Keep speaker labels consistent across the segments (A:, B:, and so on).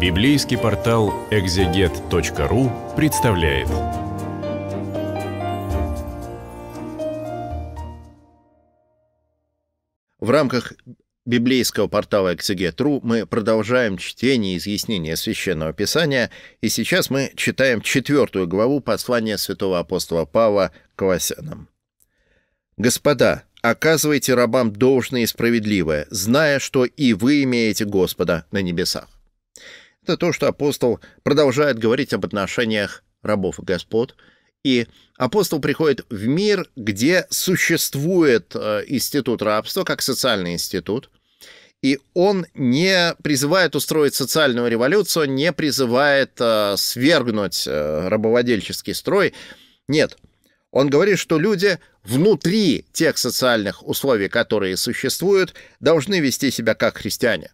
A: Библейский портал экзегет.ру представляет. В рамках библейского портала «Эксегет.ру» мы продолжаем чтение и изъяснение Священного Писания, и сейчас мы читаем четвертую главу послания святого апостола Павла к Колоссянам. «Господа, оказывайте рабам должное и справедливое, зная, что и вы имеете Господа на небесах». Это то, что апостол продолжает говорить об отношениях рабов и господ. И апостол приходит в мир, где существует э, институт рабства как социальный институт. И он не призывает устроить социальную революцию, не призывает э, свергнуть э, рабовладельческий строй. Нет, он говорит, что люди внутри тех социальных условий, которые существуют, должны вести себя как христиане.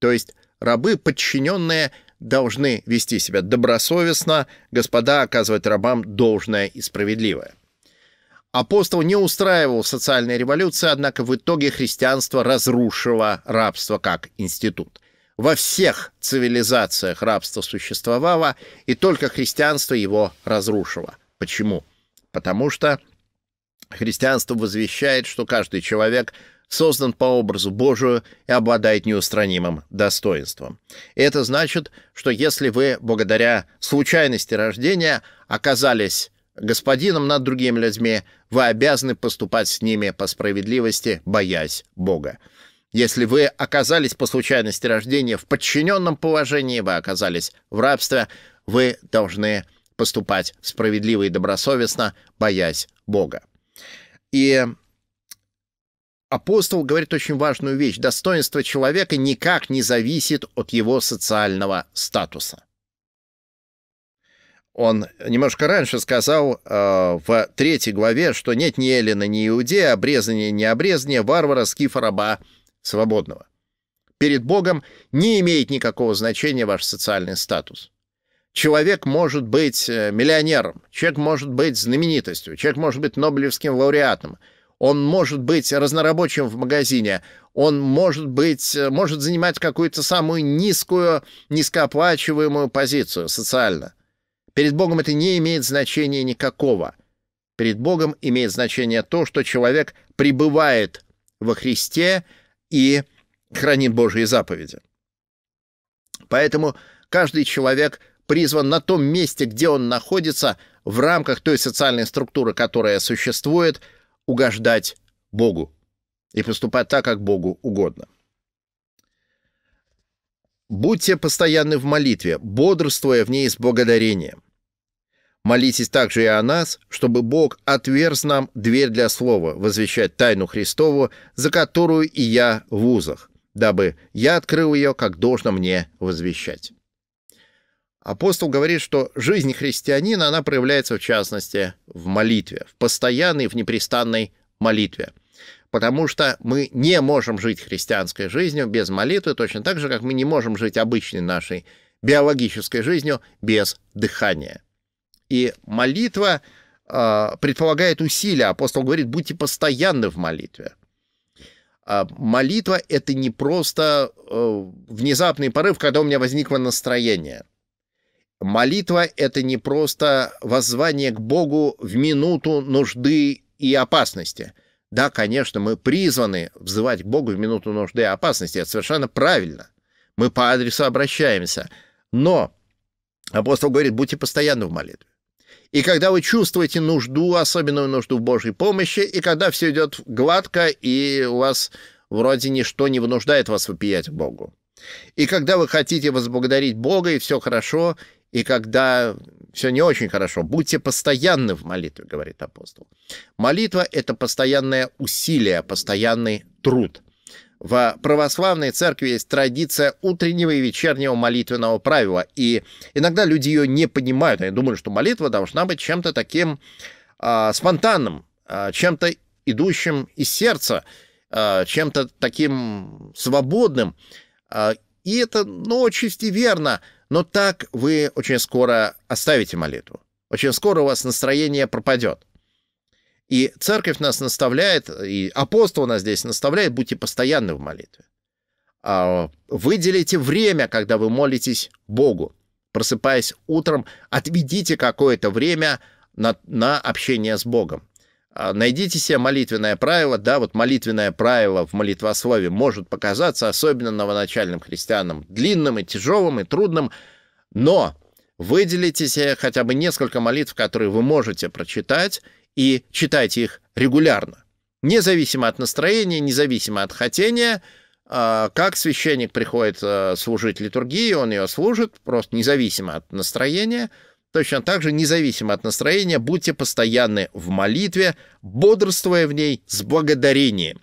A: То есть Рабы, подчиненные, должны вести себя добросовестно, господа оказывать рабам должное и справедливое. Апостол не устраивал социальной революции, однако в итоге христианство разрушило рабство как институт. Во всех цивилизациях рабство существовало, и только христианство его разрушило. Почему? Потому что христианство возвещает, что каждый человек создан по образу Божию и обладает неустранимым достоинством. это значит, что если вы благодаря случайности рождения оказались господином над другими людьми, вы обязаны поступать с ними по справедливости, боясь Бога. Если вы оказались по случайности рождения в подчиненном положении, вы оказались в рабстве, вы должны поступать справедливо и добросовестно, боясь Бога. И апостол говорит очень важную вещь. Достоинство человека никак не зависит от его социального статуса. Он немножко раньше сказал э, в третьей главе, что нет ни Эллина, ни Иудея, обрезания, не обрезания, варвара, скифа, раба, свободного. Перед Богом не имеет никакого значения ваш социальный статус. Человек может быть э, миллионером, человек может быть знаменитостью, человек может быть нобелевским лауреатом — он может быть разнорабочим в магазине, он может быть, э, может занимать какую-то самую низкую, низкооплачиваемую позицию социально. Перед Богом это не имеет значения никакого. Перед Богом имеет значение то, что человек пребывает во Христе и хранит Божьи заповеди. Поэтому каждый человек призван на том месте, где он находится, в рамках той социальной структуры, которая существует, угождать Богу и поступать так, как Богу угодно. Будьте постоянны в молитве, бодрствуя в ней с благодарением. Молитесь также и о нас, чтобы Бог отверз нам дверь для слова, возвещать тайну Христову, за которую и я в узах, дабы я открыл ее, как должно мне возвещать. Апостол говорит, что жизнь христианина, она проявляется в частности в молитве, в постоянной, в непрестанной молитве. Потому что мы не можем жить христианской жизнью без молитвы, точно так же, как мы не можем жить обычной нашей биологической жизнью без дыхания. И молитва э, предполагает усилия. Апостол говорит, будьте постоянны в молитве. А молитва — это не просто э, внезапный порыв, когда у меня возникло настроение — Молитва — это не просто воззвание к Богу в минуту нужды и опасности. Да, конечно, мы призваны взывать к Богу в минуту нужды и опасности. Это совершенно правильно. Мы по адресу обращаемся. Но апостол говорит, будьте постоянно в молитве. И когда вы чувствуете нужду, особенную нужду в Божьей помощи, и когда все идет гладко, и у вас вроде ничто не вынуждает вас вопиять Богу. И когда вы хотите возблагодарить Бога, и все хорошо, и когда все не очень хорошо, будьте постоянны в молитве, говорит апостол. Молитва — это постоянное усилие, постоянный труд. В православной церкви есть традиция утреннего и вечернего молитвенного правила, и иногда люди ее не понимают, они думают, что молитва должна быть чем-то таким э, спонтанным, э, чем-то идущим из сердца, э, чем-то таким свободным. Э, и это, ну, отчасти верно, но так вы очень скоро оставите молитву. Очень скоро у вас настроение пропадет. И церковь нас наставляет, и апостол нас здесь наставляет, будьте постоянны в молитве. А, выделите время, когда вы молитесь Богу. Просыпаясь утром, отведите какое-то время на, на общение с Богом. А, найдите себе молитвенное правило. Да, вот молитвенное правило в молитвословии может показаться, особенно новоначальным христианам, длинным и тяжелым и трудным, но выделите себе хотя бы несколько молитв, которые вы можете прочитать, и читайте их регулярно. Независимо от настроения, независимо от хотения, а, как священник приходит э, служить литургии, он ее служит, просто независимо от настроения – Точно так же, независимо от настроения, будьте постоянны в молитве, бодрствуя в ней с благодарением.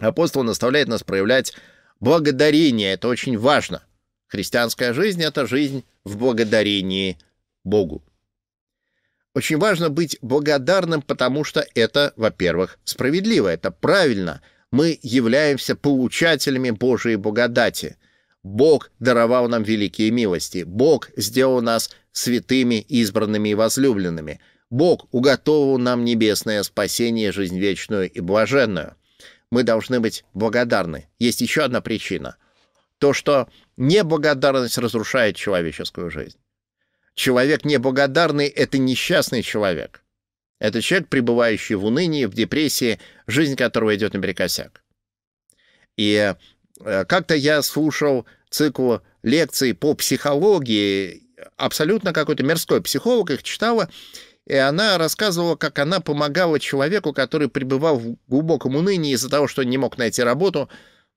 A: Апостол наставляет нас проявлять благодарение. Это очень важно. Христианская жизнь — это жизнь в благодарении Богу. Очень важно быть благодарным, потому что это, во-первых, справедливо, это правильно. Мы являемся получателями Божьей благодати. Бог даровал нам великие милости. Бог сделал нас святыми, избранными и возлюбленными. Бог уготовил нам небесное спасение, жизнь вечную и блаженную. Мы должны быть благодарны. Есть еще одна причина. То, что неблагодарность разрушает человеческую жизнь. Человек неблагодарный — это несчастный человек. Это человек, пребывающий в унынии, в депрессии, жизнь которого идет наперекосяк. И э, как-то я слушал цикл лекций по психологии абсолютно какой-то мирской психолог их читала, и она рассказывала, как она помогала человеку, который пребывал в глубоком унынии из-за того, что не мог найти работу,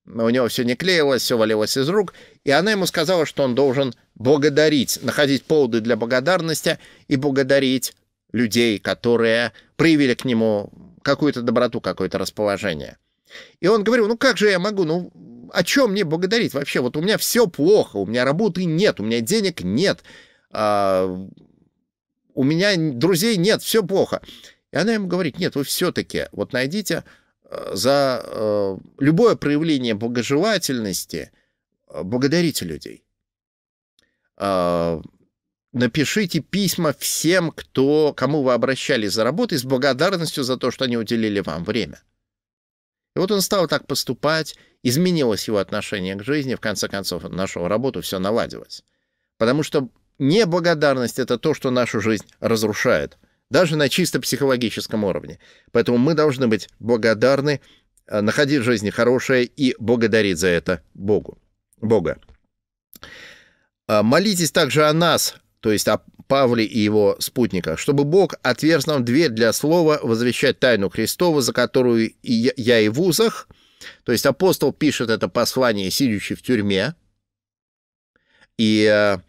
A: у него все не клеилось, все валилось из рук, и она ему сказала, что он должен благодарить, находить поводы для благодарности и благодарить людей, которые проявили к нему какую-то доброту, какое-то расположение. И он говорил, ну как же я могу, ну о чем мне благодарить вообще? Вот у меня все плохо, у меня работы нет, у меня денег нет, а, у меня друзей нет, все плохо. И она ему говорит, нет, вы все-таки вот найдите э, за э, любое проявление благожелательности э, благодарите людей. Э, напишите письма всем, кто, кому вы обращались за работой, с благодарностью за то, что они уделили вам время. И вот он стал так поступать, изменилось его отношение к жизни, в конце концов он нашел работу, все наладилось. Потому что неблагодарность — это то, что нашу жизнь разрушает, даже на чисто психологическом уровне. Поэтому мы должны быть благодарны, э, находить в жизни хорошее и благодарить за это Богу, Бога. А молитесь также о нас, то есть о Павле и его спутниках, чтобы Бог отверз нам дверь для слова возвещать тайну Христову, за которую и я и в узах, то есть апостол пишет это послание, сидящий в тюрьме, и э,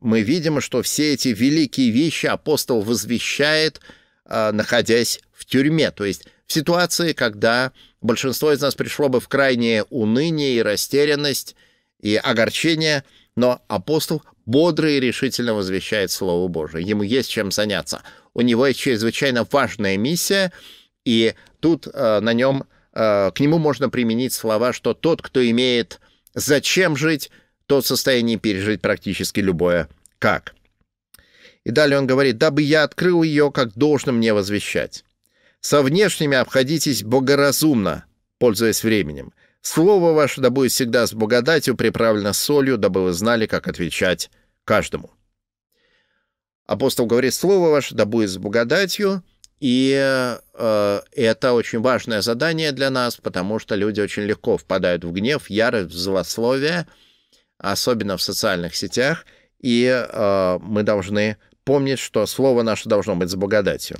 A: мы видим, что все эти великие вещи апостол возвещает, э, находясь в тюрьме, то есть в ситуации, когда большинство из нас пришло бы в крайнее уныние и растерянность и огорчение – но апостол бодро и решительно возвещает Слово Божие. Ему есть чем заняться. У него есть чрезвычайно важная миссия, и тут э, на нем, э, к нему можно применить слова, что тот, кто имеет зачем жить, тот в состоянии пережить практически любое как. И далее он говорит, «Дабы я открыл ее, как должно мне возвещать. Со внешними обходитесь богоразумно, пользуясь временем, Слово ваше да будет всегда с благодатью приправлено солью, дабы вы знали, как отвечать каждому. Апостол говорит, слово ваше да будет с благодатью, и э, это очень важное задание для нас, потому что люди очень легко впадают в гнев, ярость, в злословие, особенно в социальных сетях, и э, мы должны помнить, что слово наше должно быть с благодатью.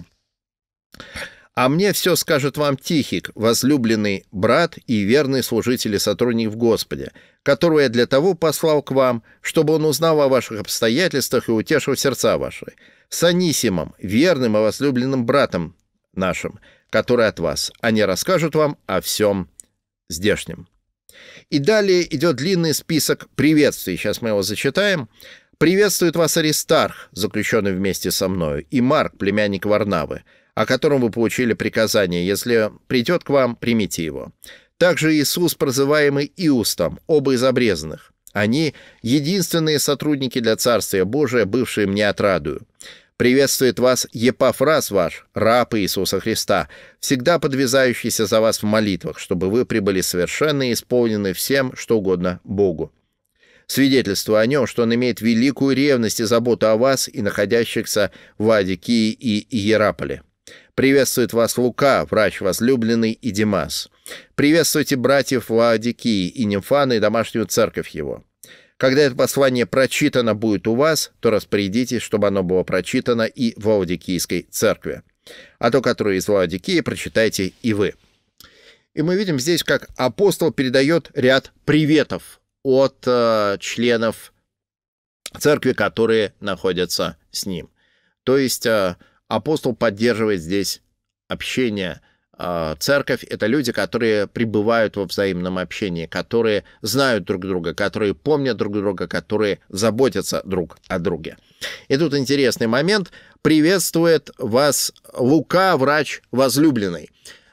A: А мне все скажет вам Тихик, возлюбленный брат и верный служитель и сотрудник в Господе, которого я для того послал к вам, чтобы он узнал о ваших обстоятельствах и утешил сердца ваши, с Анисимом, верным и возлюбленным братом нашим, который от вас. Они расскажут вам о всем здешнем». И далее идет длинный список приветствий. Сейчас мы его зачитаем. «Приветствует вас Аристарх, заключенный вместе со мною, и Марк, племянник Варнавы» о котором вы получили приказание. Если придет к вам, примите его. Также Иисус, прозываемый Иустом, оба из обрезанных. Они — единственные сотрудники для Царствия Божия, бывшие мне отрадую. Приветствует вас Епафраз ваш, раб Иисуса Христа, всегда подвязающийся за вас в молитвах, чтобы вы прибыли совершенно и исполнены всем, что угодно Богу. Свидетельство о нем, что он имеет великую ревность и заботу о вас и находящихся в Адикии и Иераполе. Приветствует вас Лука, врач возлюбленный и Димас. Приветствуйте братьев Лаодикии и Нимфаны и домашнюю церковь его. Когда это послание прочитано будет у вас, то распорядитесь, чтобы оно было прочитано и в Лаодикийской церкви. А то, которое из Лаодикии, прочитайте и вы. И мы видим здесь, как апостол передает ряд приветов от э, членов церкви, которые находятся с ним. То есть э, апостол поддерживает здесь общение. А, церковь — это люди, которые пребывают во взаимном общении, которые знают друг друга, которые помнят друг друга, которые заботятся друг о друге. И тут интересный момент. «Приветствует вас Лука, врач возлюбленный».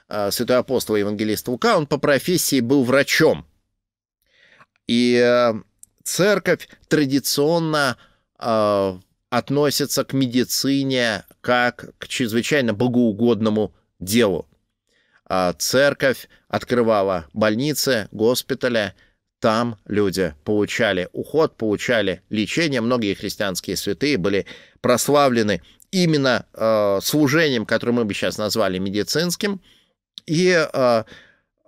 A: А, святой апостол и евангелист Лука, он по профессии был врачом. И а, церковь традиционно относятся к медицине как к чрезвычайно богоугодному делу. А церковь открывала больницы, госпитали, там люди получали уход, получали лечение. Многие христианские святые были прославлены именно э, служением, которое мы бы сейчас назвали медицинским. И э,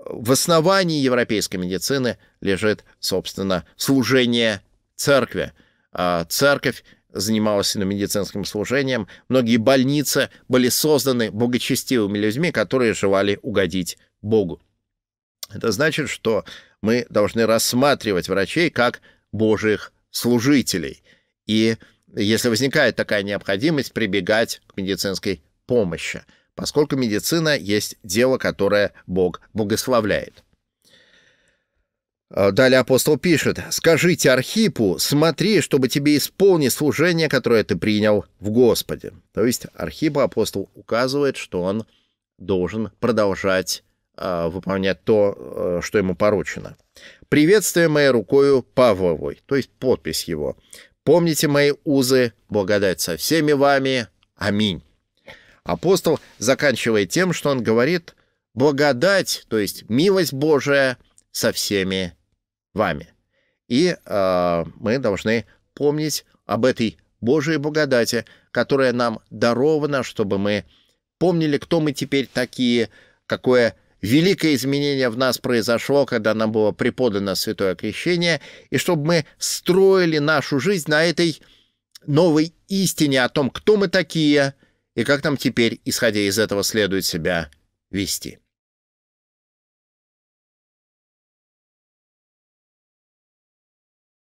A: в основании европейской медицины лежит, собственно, служение церкви. Э, церковь занималась медицинским служением. Многие больницы были созданы благочестивыми людьми, которые желали угодить Богу. Это значит, что мы должны рассматривать врачей как божьих служителей. И если возникает такая необходимость, прибегать к медицинской помощи, поскольку медицина есть дело, которое Бог благословляет. А далее апостол пишет, «Скажите Архипу, смотри, чтобы тебе исполни служение, которое ты принял в Господе». То есть Архипа апостол указывает, что он должен продолжать э, выполнять то, э, что ему поручено. «Приветствие моей рукою Павловой», то есть подпись его. «Помните мои узы, благодать со всеми вами. Аминь». Апостол заканчивает тем, что он говорит «благодать», то есть «милость Божия» со всеми вами. И э, мы должны помнить об этой Божьей благодати, которая нам дарована, чтобы мы помнили, кто мы теперь такие, какое великое изменение в нас произошло, когда нам было преподано святое крещение, и чтобы мы строили нашу жизнь на этой новой истине о том, кто мы такие и как нам теперь, исходя из этого, следует себя вести.